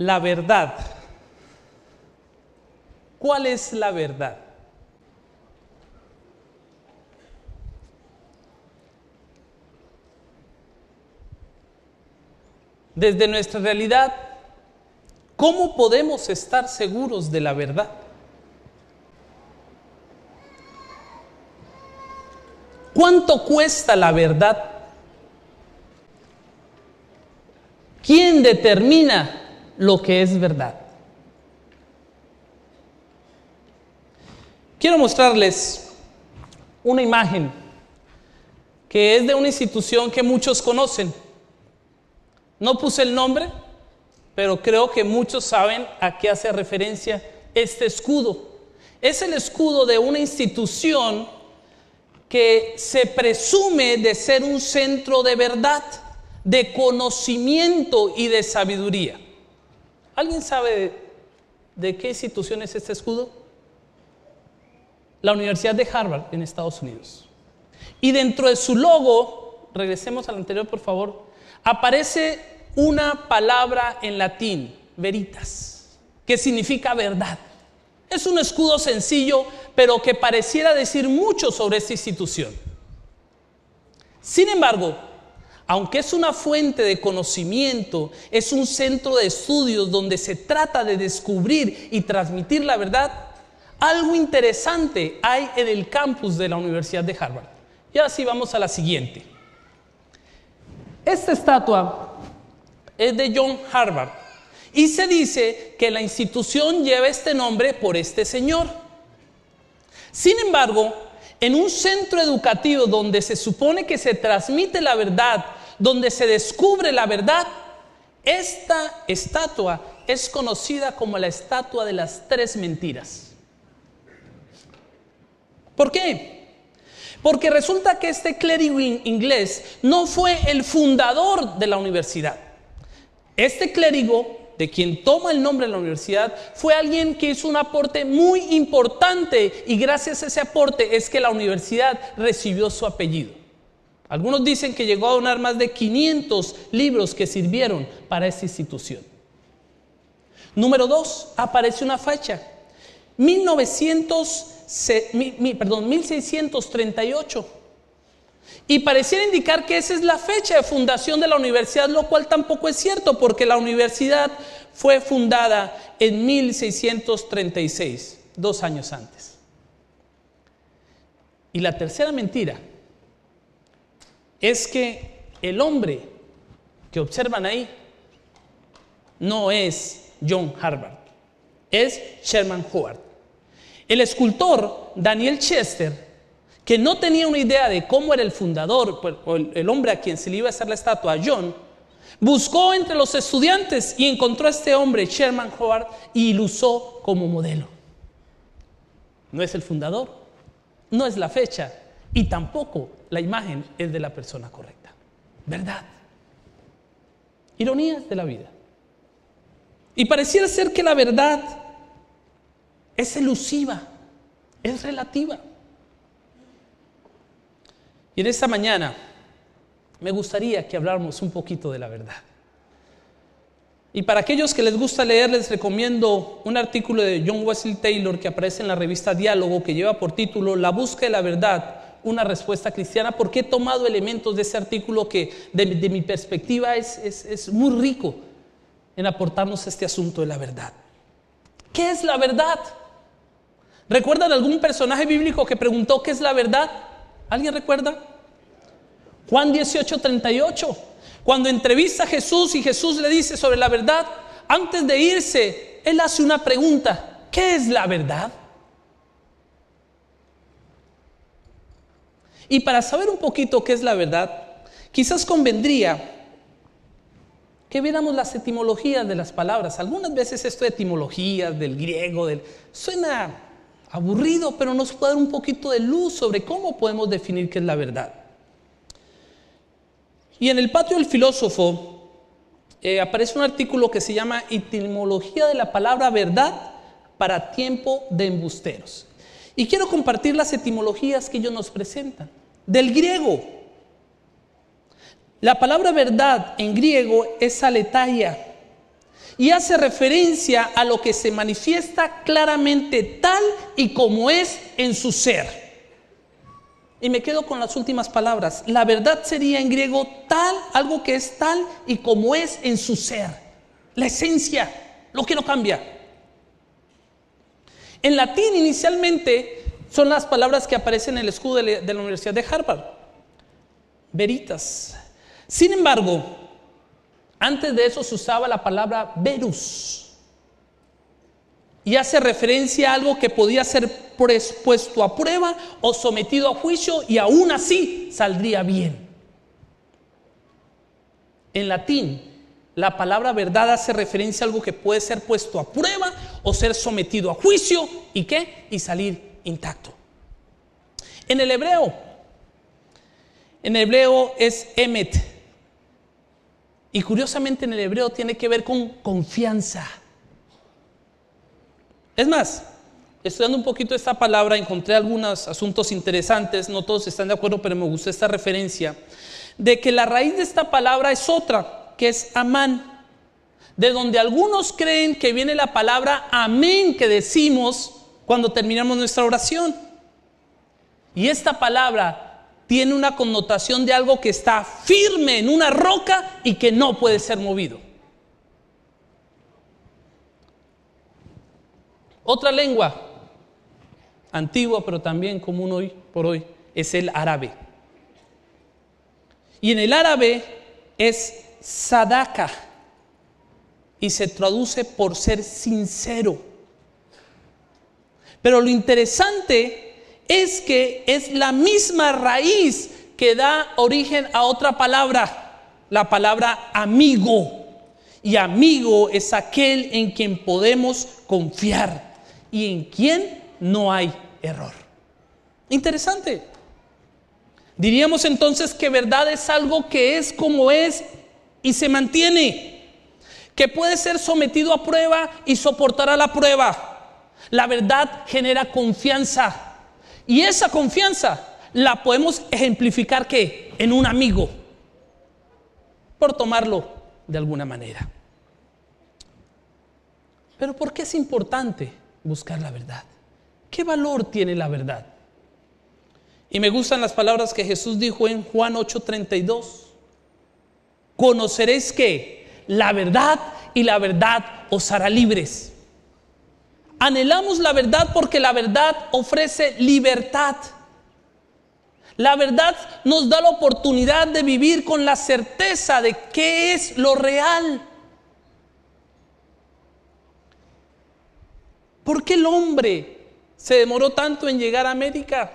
la verdad. ¿Cuál es la verdad? Desde nuestra realidad, ¿cómo podemos estar seguros de la verdad? ¿Cuánto cuesta la verdad? ¿Quién determina lo que es verdad. Quiero mostrarles una imagen que es de una institución que muchos conocen. No puse el nombre, pero creo que muchos saben a qué hace referencia este escudo. Es el escudo de una institución que se presume de ser un centro de verdad, de conocimiento y de sabiduría. ¿Alguien sabe de, qué institución es este escudo? La Universidad de Harvard en Estados Unidos. Y dentro de su logo, regresemos al anterior por favor, aparece una palabra en latín, veritas, que significa verdad. Es un escudo sencillo, pero que pareciera decir mucho sobre esta institución. Sin embargo, aunque es una fuente de conocimiento, es un centro de estudios donde se trata de descubrir y transmitir la verdad, algo interesante hay en el campus de la Universidad de Harvard. Y así sí vamos a la siguiente. Esta estatua es de John Harvard y se dice que la institución lleva este nombre por este señor. Sin embargo, en un centro educativo donde se supone que se transmite la verdad donde se descubre la verdad, esta estatua es conocida como la estatua de las tres mentiras. ¿Por qué? Porque resulta que este clérigo inglés no fue el fundador de la universidad. Este clérigo, de quien toma el nombre de la universidad, fue alguien que hizo un aporte muy importante y gracias a ese aporte es que la universidad recibió su apellido. Algunos dicen que llegó a donar más de 500 libros que sirvieron para esta institución. Número dos, aparece una fecha. 1900, perdón, 1638. Y pareciera indicar que esa es la fecha de fundación de la universidad, lo cual tampoco es cierto, porque la universidad fue fundada en 1636, dos años antes. Y la tercera mentira es que el hombre que observan ahí no es John Harvard, es Sherman Howard. El escultor Daniel Chester, que no tenía una idea de cómo era el fundador pues, el hombre a quien se le iba a hacer la estatua, John, buscó entre los estudiantes y encontró a este hombre, Sherman Howard, y lo usó como modelo. No es el fundador, no es la fecha, y tampoco la imagen es de la persona correcta. ¿Verdad? Ironías de la vida. Y pareciera ser que la verdad es elusiva, es relativa. Y en esta mañana me gustaría que habláramos un poquito de la verdad. Y para aquellos que les gusta leer, les recomiendo un artículo de John Wesley Taylor que aparece en la revista Diálogo que lleva por título La búsqueda de la verdad una respuesta cristiana porque he tomado elementos de ese artículo que de, mi perspectiva es, muy rico en aportarnos este asunto de la verdad. ¿Qué es la verdad? ¿Recuerdan algún personaje bíblico que preguntó qué es la verdad? ¿Alguien recuerda? Juan 18, 38. Cuando entrevista a Jesús y Jesús le dice sobre la verdad, antes de irse, él hace una pregunta. ¿Qué es la verdad? Y para saber un poquito qué es la verdad, quizás convendría que viéramos las etimologías de las palabras. Algunas veces esto de etimologías, del griego, del... suena aburrido, pero nos puede dar un poquito de luz sobre cómo podemos definir qué es la verdad. Y en el patio del filósofo eh, aparece un artículo que se llama Etimología de la palabra verdad para tiempo de embusteros. Y quiero compartir las etimologías que ellos nos presentan del griego. La palabra verdad en griego es aletaya y hace referencia a lo que se manifiesta claramente tal y como es en su ser. Y me quedo con las últimas palabras. La verdad sería en griego tal, algo que es tal y como es en su ser. La esencia, lo que no cambia. En latín inicialmente son las palabras que aparecen en el escudo de la Universidad de Harvard. Veritas. Sin embargo, antes de eso se usaba la palabra verus. Y hace referencia a algo que podía ser puesto a prueba o sometido a juicio y aún así saldría bien. En latín, la palabra verdad hace referencia a algo que puede ser puesto a prueba o ser sometido a juicio y qué? Y salir intacto. En el hebreo, en el hebreo es emet. Y curiosamente en el hebreo tiene que ver con confianza. Es más, estudiando un poquito esta palabra encontré algunos asuntos interesantes, no todos están de acuerdo, pero me gustó esta referencia, de que la raíz de esta palabra es otra, que es amán, de donde algunos creen que viene la palabra amén que decimos cuando terminamos nuestra oración. Y esta palabra tiene una connotación de algo que está firme en una roca y que no puede ser movido. Otra lengua antigua, pero también común hoy por hoy, es el árabe. Y en el árabe es sadaka y se traduce por ser sincero. Pero lo interesante es que es la misma raíz que da origen a otra palabra, la palabra amigo. Y amigo es aquel en quien podemos confiar y en quien no hay error. Interesante. Diríamos entonces que verdad es algo que es como es y se mantiene, que puede ser sometido a prueba y soportar a la prueba la verdad genera confianza. Y esa confianza la podemos ejemplificar que en un amigo, por tomarlo de alguna manera. Pero ¿por qué es importante buscar la verdad? ¿Qué valor tiene la verdad? Y me gustan las palabras que Jesús dijo en Juan 8:32. Conoceréis que la verdad y la verdad os hará libres. Anhelamos la verdad porque la verdad ofrece libertad. La verdad nos da la oportunidad de vivir con la certeza de qué es lo real. ¿Por qué el hombre se demoró tanto en llegar a América?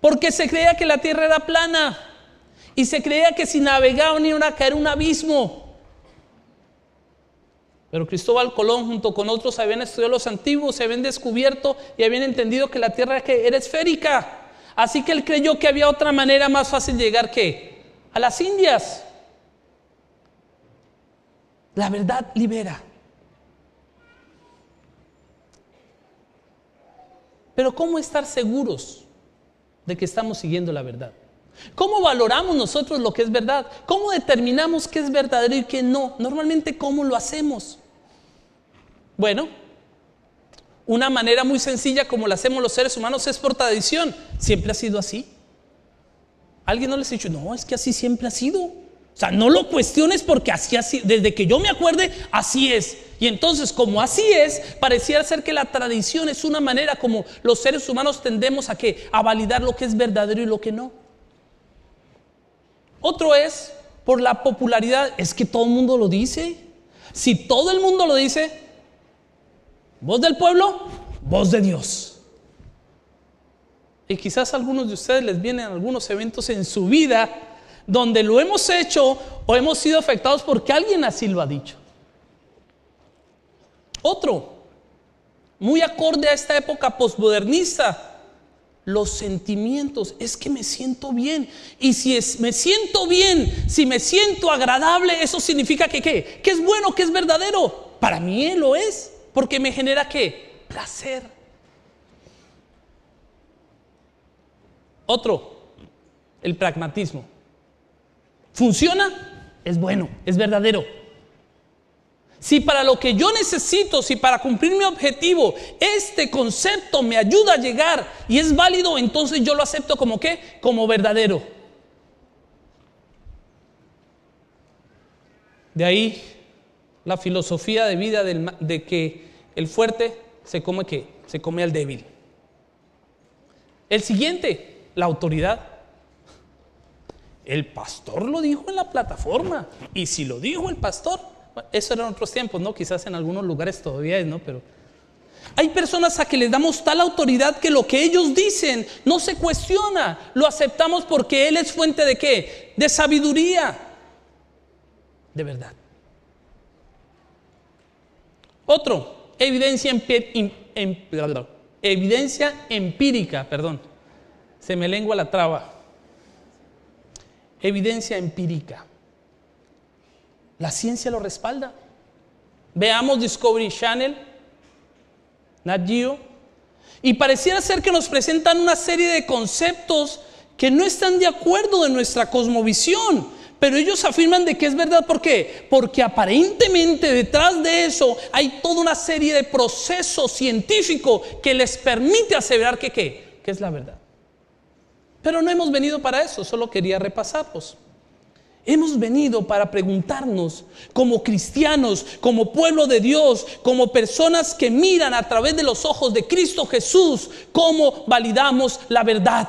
Porque se creía que la tierra era plana y se creía que si navegaban iban a caer un abismo. Pero Cristóbal Colón junto con otros habían estudiado los antiguos, se habían descubierto y habían entendido que la Tierra era esférica. Así que él creyó que había otra manera más fácil de llegar que a las Indias. La verdad libera. Pero ¿cómo estar seguros de que estamos siguiendo la verdad? ¿Cómo valoramos nosotros lo que es verdad? ¿Cómo determinamos qué es verdadero y qué no? Normalmente, ¿cómo lo hacemos? Bueno, una manera muy sencilla como la hacemos los seres humanos es por tradición. Siempre ha sido así. Alguien no les ha dicho, no, es que así siempre ha sido. O sea, no lo cuestiones porque así, así, desde que yo me acuerde, así es. Y entonces, como así es, pareciera ser que la tradición es una manera como los seres humanos tendemos a que a validar lo que es verdadero y lo que no. Otro es por la popularidad. Es que todo el mundo lo dice. Si todo el mundo lo dice, voz del pueblo, voz de Dios. Y quizás algunos de ustedes les vienen algunos eventos en su vida donde lo hemos hecho o hemos sido afectados porque alguien así lo ha dicho. Otro, muy acorde a esta época postmodernista, los sentimientos. Es que me siento bien. Y si es, me siento bien, si me siento agradable, eso significa que qué? Que es bueno, que es verdadero. Para mí lo es, porque me genera qué? Placer. Otro, el pragmatismo. ¿Funciona? Es bueno, es verdadero si para lo que yo necesito, si para cumplir mi objetivo, este concepto me ayuda a llegar y es válido, entonces yo lo acepto como qué? Como verdadero. De ahí la filosofía de vida de que el fuerte se come qué? Se come al débil. El siguiente, la autoridad. El pastor lo dijo en la plataforma. Y si lo dijo el pastor, eso era en otros tiempos, ¿no? Quizás en algunos lugares todavía es, ¿no? Pero hay personas a que les damos tal autoridad que lo que ellos dicen no se cuestiona, lo aceptamos porque Él es fuente de qué? De sabiduría, de verdad. Otro, evidencia em, em, empírica, perdón, se me lengua la traba. Evidencia empírica. La ciencia lo respalda. Veamos Discovery Channel, Nat Geo, y pareciera ser que nos presentan una serie de conceptos que no están de acuerdo de nuestra cosmovisión, pero ellos afirman de que es verdad. ¿Por qué? Porque aparentemente detrás de eso hay toda una serie de procesos científicos que les permite aseverar que, ¿qué? que es la verdad. Pero no hemos venido para eso, solo quería repasarlos. Hemos venido para preguntarnos, como cristianos, como pueblo de Dios, como personas que miran a través de los ojos de Cristo Jesús, cómo validamos la verdad.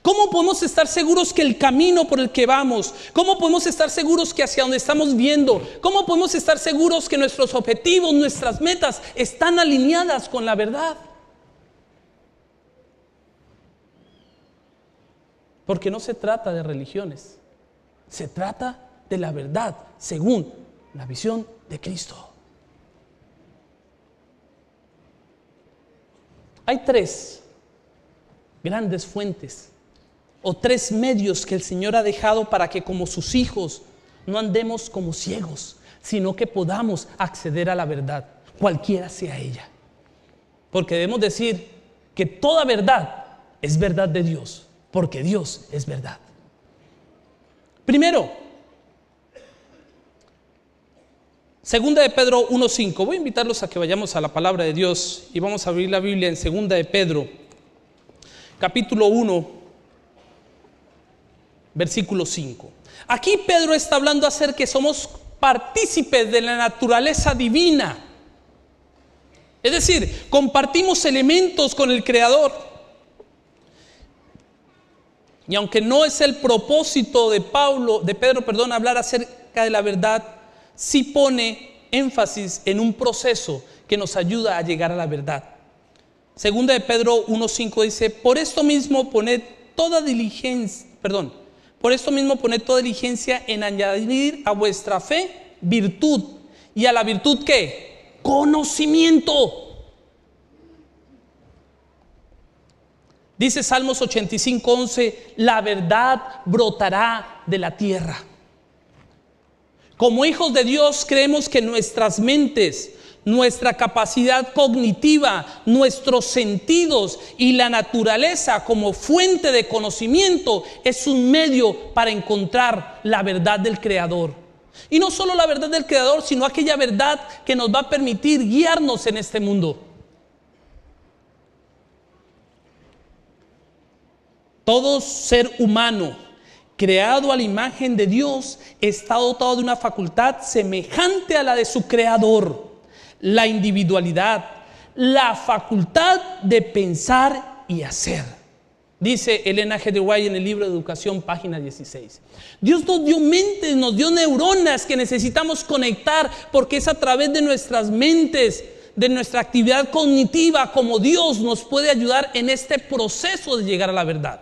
¿Cómo podemos estar seguros que el camino por el que vamos, cómo podemos estar seguros que hacia donde estamos viendo, cómo podemos estar seguros que nuestros objetivos, nuestras metas están alineadas con la verdad? Porque no se trata de religiones. Se trata de la verdad según la visión de Cristo. Hay tres grandes fuentes o tres medios que el Señor ha dejado para que como sus hijos no andemos como ciegos, sino que podamos acceder a la verdad, cualquiera sea ella. Porque debemos decir que toda verdad es verdad de Dios, porque Dios es verdad. Primero, segunda de Pedro 1.5. Voy a invitarlos a que vayamos a la palabra de Dios y vamos a abrir la Biblia en segunda de Pedro, capítulo 1, versículo 5. Aquí Pedro está hablando acerca que somos partícipes de la naturaleza divina. Es decir, compartimos elementos con el Creador. Y aunque no es el propósito de Pablo, de Pedro, perdón, hablar acerca de la verdad, sí pone énfasis en un proceso que nos ayuda a llegar a la verdad. Segunda de Pedro 1:5 dice, "Por esto mismo poned toda diligencia, perdón, por esto mismo poned toda diligencia en añadir a vuestra fe virtud y a la virtud qué? Conocimiento." Dice Salmos 85, 11, la verdad brotará de la tierra. Como hijos de Dios creemos que nuestras mentes, nuestra capacidad cognitiva, nuestros sentidos y la naturaleza como fuente de conocimiento es un medio para encontrar la verdad del Creador. Y no solo la verdad del Creador, sino aquella verdad que nos va a permitir guiarnos en este mundo. Todo ser humano creado a la imagen de Dios está dotado de una facultad semejante a la de su creador, la individualidad, la facultad de pensar y hacer. Dice Elena G. de en el libro de Educación, página 16. Dios nos dio mentes, nos dio neuronas que necesitamos conectar porque es a través de nuestras mentes, de nuestra actividad cognitiva, como Dios nos puede ayudar en este proceso de llegar a la verdad.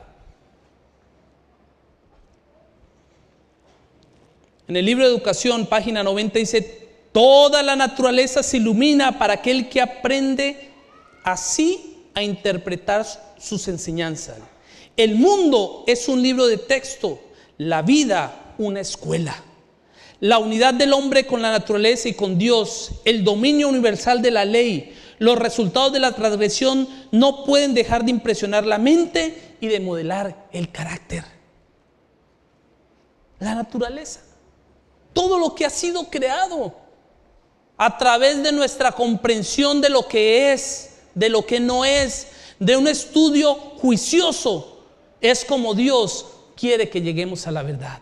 En el libro de educación, página 90, dice, toda la naturaleza se ilumina para aquel que aprende así a interpretar sus enseñanzas. El mundo es un libro de texto, la vida una escuela. La unidad del hombre con la naturaleza y con Dios, el dominio universal de la ley, los resultados de la transgresión no pueden dejar de impresionar la mente y de modelar el carácter. La naturaleza todo lo que ha sido creado a través de nuestra comprensión de lo que es, de lo que no es, de un estudio juicioso. Es como Dios quiere que lleguemos a la verdad.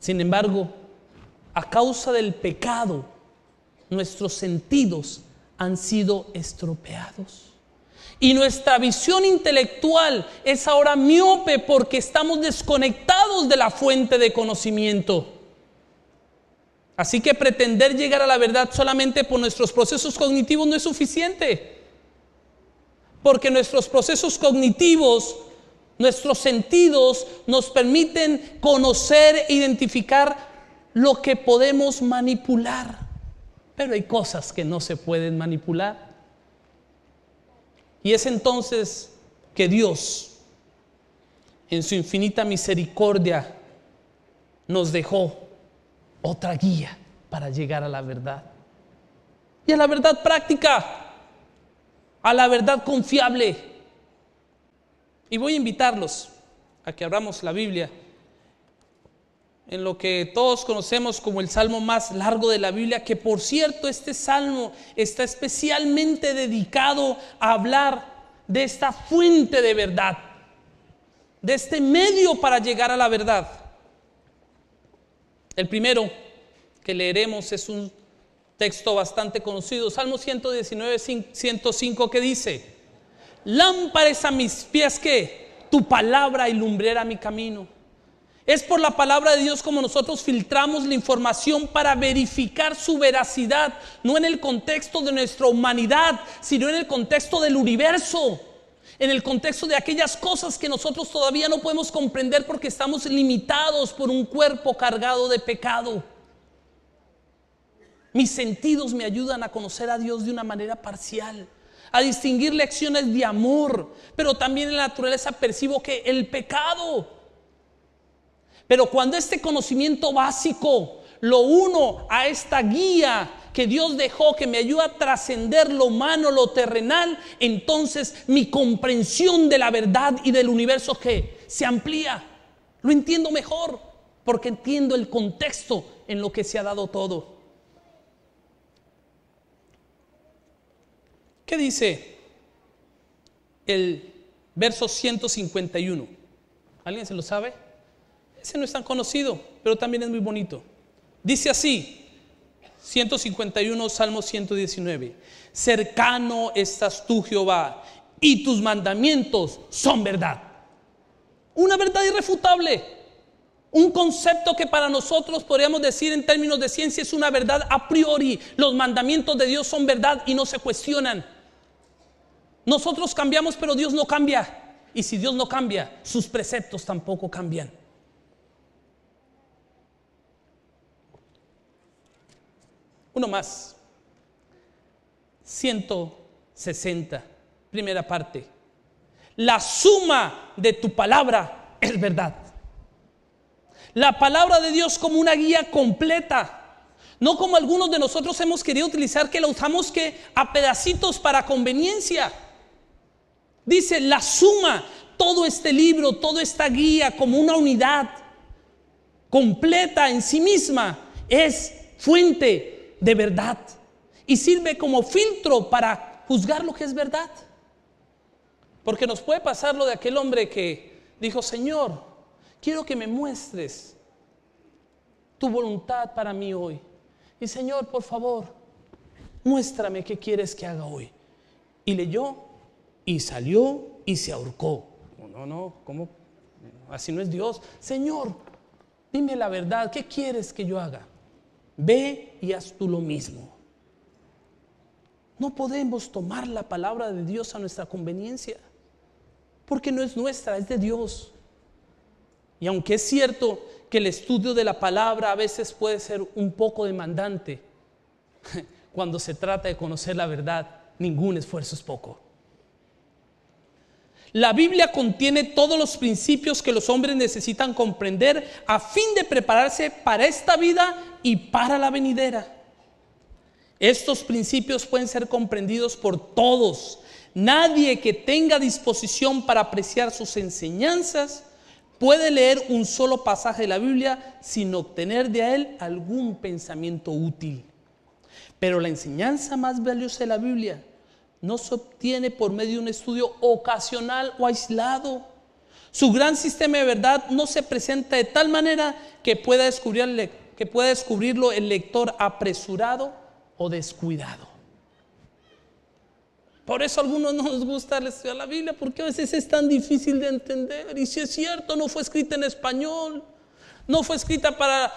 Sin embargo, a causa del pecado, nuestros sentidos han sido estropeados. Y nuestra visión intelectual es ahora miope porque estamos desconectados de la fuente de conocimiento. Así que pretender llegar a la verdad solamente por nuestros procesos cognitivos no es suficiente. Porque nuestros procesos cognitivos, nuestros sentidos nos permiten conocer, e identificar lo que podemos manipular. Pero hay cosas que no se pueden manipular. Y es entonces que Dios, en su infinita misericordia, nos dejó otra guía para llegar a la verdad. Y a la verdad práctica, a la verdad confiable. Y voy a invitarlos a que abramos la Biblia en lo que todos conocemos como el salmo más largo de la Biblia, que por cierto este salmo está especialmente dedicado a hablar de esta fuente de verdad, de este medio para llegar a la verdad. El primero que leeremos es un texto bastante conocido, Salmo 119, 105, que dice, lámparas a mis pies que tu palabra ilumbrera mi camino. Es por la palabra de Dios como nosotros filtramos la información para verificar su veracidad, no en el contexto de nuestra humanidad, sino en el contexto del universo, en el contexto de aquellas cosas que nosotros todavía no podemos comprender porque estamos limitados por un cuerpo cargado de pecado. Mis sentidos me ayudan a conocer a Dios de una manera parcial, a distinguir lecciones de amor, pero también en la naturaleza percibo que el pecado pero cuando este conocimiento básico lo uno a esta guía que Dios dejó que me ayuda a trascender lo humano, lo terrenal, entonces mi comprensión de la verdad y del universo que se amplía. Lo entiendo mejor porque entiendo el contexto en lo que se ha dado todo. ¿Qué dice el verso 151? ¿Alguien se lo sabe? Ese no es tan conocido, pero también es muy bonito. Dice así, 151, Salmo 119. Cercano estás tú, Jehová, y tus mandamientos son verdad. Una verdad irrefutable. Un concepto que para nosotros podríamos decir en términos de ciencia es una verdad a priori. Los mandamientos de Dios son verdad y no se cuestionan. Nosotros cambiamos, pero Dios no cambia. Y si Dios no cambia, sus preceptos tampoco cambian. Uno más. 160, primera parte. La suma de tu palabra es verdad. La palabra de Dios como una guía completa. No como algunos de nosotros hemos querido utilizar que la usamos que a pedacitos para conveniencia. Dice la suma, todo este libro, toda esta guía como una unidad completa en sí misma es fuente de verdad y sirve como filtro para juzgar lo que es verdad. Porque nos puede pasar lo de aquel hombre que dijo, Señor, quiero que me muestres tu voluntad para mí hoy. Y Señor, por favor, muéstrame qué quieres que haga hoy. Y leyó y salió y se ahorcó. No, no, ¿cómo? Así no es Dios. Señor, dime la verdad, ¿qué quieres que yo haga? Ve y haz tú lo mismo. No podemos tomar la palabra de Dios a nuestra conveniencia, porque no es nuestra, es de Dios. Y aunque es cierto que el estudio de la palabra a veces puede ser un poco demandante, cuando se trata de conocer la verdad, ningún esfuerzo es poco. La Biblia contiene todos los principios que los hombres necesitan comprender a fin de prepararse para esta vida y para la venidera. Estos principios pueden ser comprendidos por todos. Nadie que tenga disposición para apreciar sus enseñanzas puede leer un solo pasaje de la Biblia sin obtener de él algún pensamiento útil. Pero la enseñanza más valiosa de la Biblia no se obtiene por medio de un estudio ocasional o aislado. Su gran sistema de verdad no se presenta de tal manera que pueda descubrir lector que pueda descubrirlo el lector apresurado o descuidado. Por eso a algunos no nos gusta estudiar la Biblia, porque a veces es tan difícil de entender. Y si es cierto, no fue escrita en español, no fue escrita para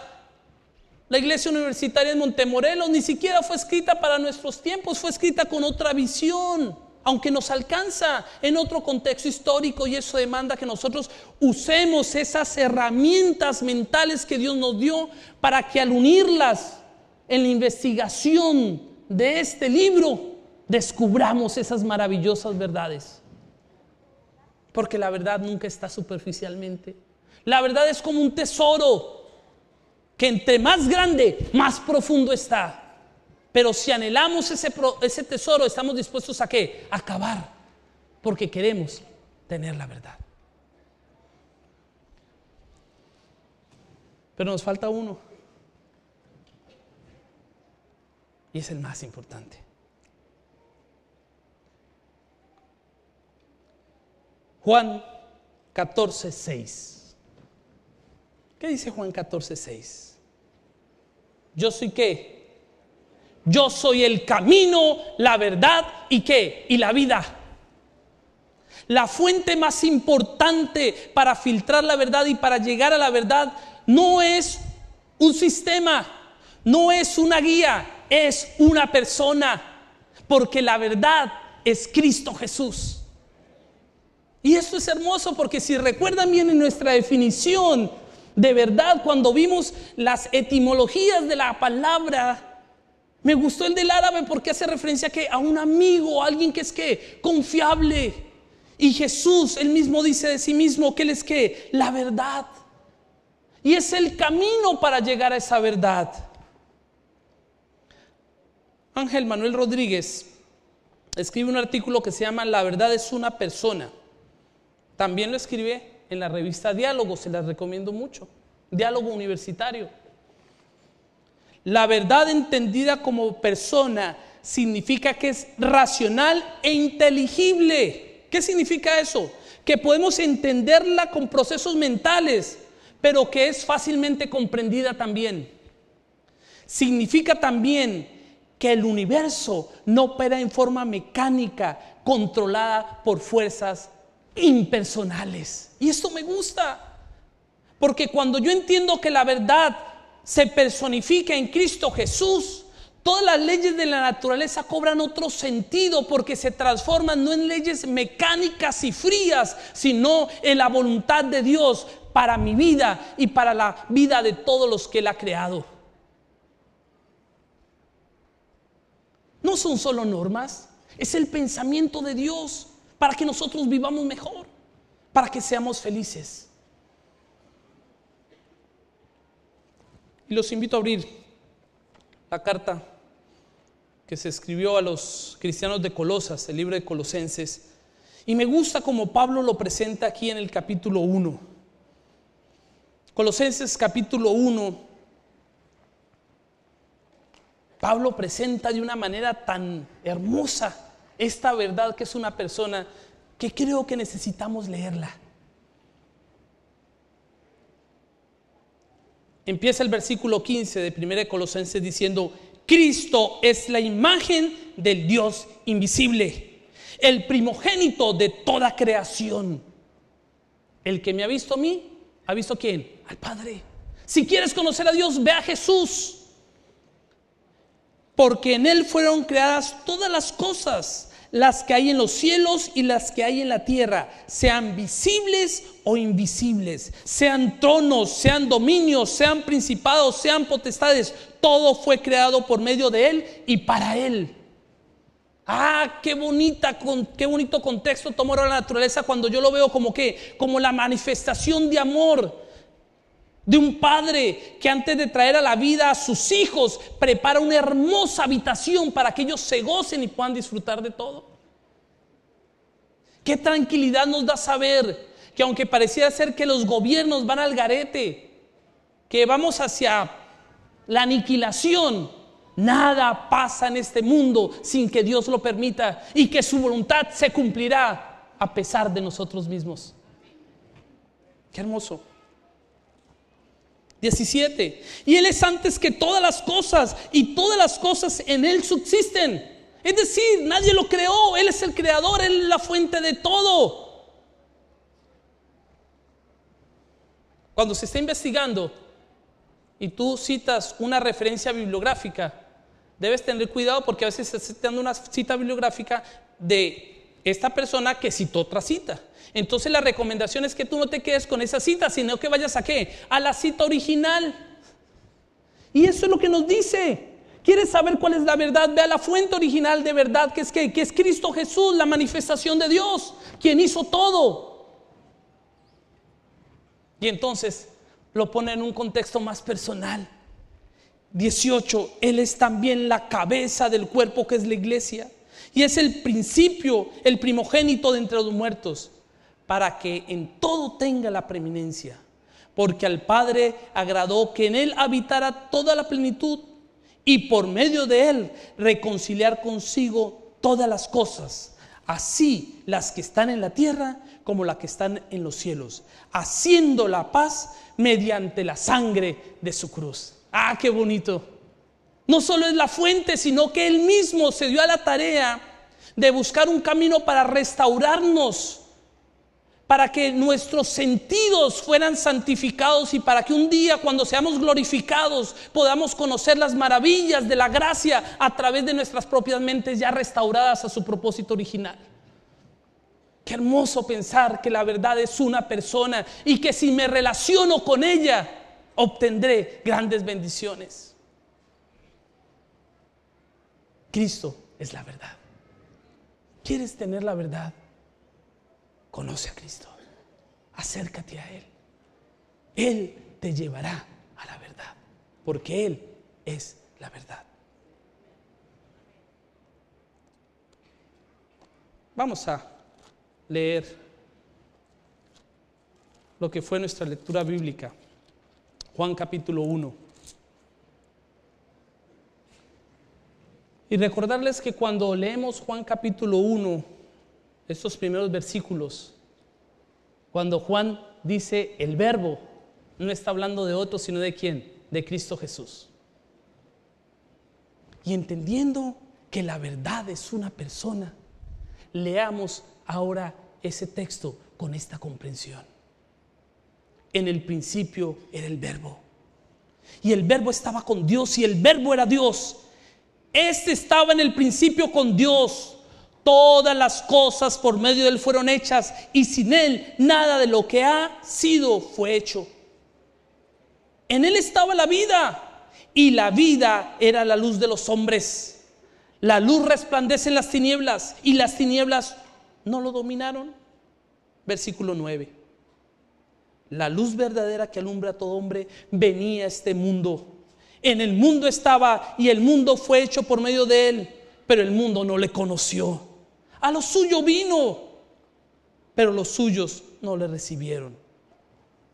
la iglesia universitaria en Montemorelos, ni siquiera fue escrita para nuestros tiempos, fue escrita con otra visión aunque nos alcanza en otro contexto histórico y eso demanda que nosotros usemos esas herramientas mentales que Dios nos dio para que al unirlas en la investigación de este libro descubramos esas maravillosas verdades. Porque la verdad nunca está superficialmente. La verdad es como un tesoro que entre más grande, más profundo está. Pero si anhelamos ese, tesoro, estamos dispuestos a qué? A acabar, porque queremos tener la verdad. Pero nos falta uno. Y es el más importante. Juan 14, 6. ¿Qué dice Juan 14, 6? Yo soy qué? Yo soy el camino, la verdad y qué? Y la vida. La fuente más importante para filtrar la verdad y para llegar a la verdad no es un sistema, no es una guía, es una persona. Porque la verdad es Cristo Jesús. Y esto es hermoso porque si recuerdan bien en nuestra definición de verdad, cuando vimos las etimologías de la palabra, me gustó el del árabe porque hace referencia a un amigo, a alguien que es que confiable. Y Jesús, él mismo dice de sí mismo que él es que la verdad. Y es el camino para llegar a esa verdad. Ángel Manuel Rodríguez escribe un artículo que se llama La verdad es una persona. También lo escribe en la revista Diálogo, se la recomiendo mucho. Diálogo universitario. La verdad entendida como persona significa que es racional e inteligible. ¿Qué significa eso? Que podemos entenderla con procesos mentales, pero que es fácilmente comprendida también. Significa también que el universo no opera en forma mecánica, controlada por fuerzas impersonales. Y esto me gusta, porque cuando yo entiendo que la verdad se personifica en Cristo Jesús, todas las leyes de la naturaleza cobran otro sentido porque se transforman no en leyes mecánicas y frías, sino en la voluntad de Dios para mi vida y para la vida de todos los que Él ha creado. No son solo normas, es el pensamiento de Dios para que nosotros vivamos mejor, para que seamos felices. Y los invito a abrir la carta que se escribió a los cristianos de Colosas, el libro de Colosenses. Y me gusta como Pablo lo presenta aquí en el capítulo 1. Colosenses capítulo 1. Pablo presenta de una manera tan hermosa esta verdad que es una persona que creo que necesitamos leerla. Empieza el versículo 15 de 1 de Colosenses diciendo, Cristo es la imagen del Dios invisible, el primogénito de toda creación. El que me ha visto a mí, ha visto a quién? Al Padre. Si quieres conocer a Dios, ve a Jesús. Porque en Él fueron creadas todas las cosas las que hay en los cielos y las que hay en la tierra, sean visibles o invisibles, sean tronos, sean dominios, sean principados, sean potestades, todo fue creado por medio de Él y para Él. Ah, qué bonita, con qué bonito contexto tomó la naturaleza cuando yo lo veo como que, como la manifestación de amor de un padre que antes de traer a la vida a sus hijos prepara una hermosa habitación para que ellos se gocen y puedan disfrutar de todo. Qué tranquilidad nos da saber que aunque pareciera ser que los gobiernos van al garete, que vamos hacia la aniquilación, nada pasa en este mundo sin que Dios lo permita y que su voluntad se cumplirá a pesar de nosotros mismos. Qué hermoso. 17. Y Él es antes que todas las cosas y todas las cosas en Él subsisten. Es decir, nadie lo creó, Él es el creador, Él es la fuente de todo. Cuando se está investigando y tú citas una referencia bibliográfica, debes tener cuidado porque a veces estás está dando una cita bibliográfica de esta persona que citó otra cita. Entonces la recomendación es que tú no te quedes con esa cita, sino que vayas a qué? A la cita original. Y eso es lo que nos dice. ¿Quieres saber cuál es la verdad? Ve a la fuente original de verdad, que es que es Cristo Jesús, la manifestación de Dios, quien hizo todo. Y entonces lo pone en un contexto más personal. 18, Él es también la cabeza del cuerpo que es la iglesia y es el principio, el primogénito de entre los muertos, para que en todo tenga la preeminencia, porque al Padre agradó que en él habitara toda la plenitud y por medio de él reconciliar consigo todas las cosas, así las que están en la tierra como las que están en los cielos, haciendo la paz mediante la sangre de su cruz. Ah, qué bonito. No solo es la fuente, sino que Él mismo se dio a la tarea de buscar un camino para restaurarnos, para que nuestros sentidos fueran santificados y para que un día cuando seamos glorificados podamos conocer las maravillas de la gracia a través de nuestras propias mentes ya restauradas a su propósito original. Qué hermoso pensar que la verdad es una persona y que si me relaciono con ella obtendré grandes bendiciones. Cristo es la verdad. ¿Quieres tener la verdad? Conoce a Cristo. Acércate a Él. Él te llevará a la verdad, porque Él es la verdad. Vamos a leer lo que fue nuestra lectura bíblica, Juan capítulo 1. Y recordarles que cuando leemos Juan capítulo 1, estos primeros versículos, cuando Juan dice el verbo, no está hablando de otro, sino de quién, de Cristo Jesús. Y entendiendo que la verdad es una persona, leamos ahora ese texto con esta comprensión. En el principio era el verbo. Y el verbo estaba con Dios y el verbo era Dios este estaba en el principio con Dios. Todas las cosas por medio de Él fueron hechas y sin Él nada de lo que ha sido fue hecho. En Él estaba la vida y la vida era la luz de los hombres. La luz resplandece en las tinieblas y las tinieblas no lo dominaron. Versículo 9. La luz verdadera que alumbra a todo hombre venía a este mundo. En el mundo estaba y el mundo fue hecho por medio de él, pero el mundo no le conoció. A lo suyo vino, pero los suyos no le recibieron.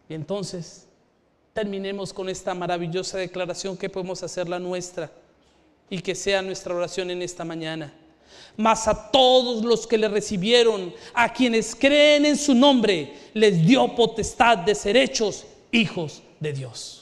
Y entonces terminemos con esta maravillosa declaración que podemos hacer la nuestra y que sea nuestra oración en esta mañana. Mas a todos los que le recibieron, a quienes creen en su nombre, les dio potestad de ser hechos hijos de Dios.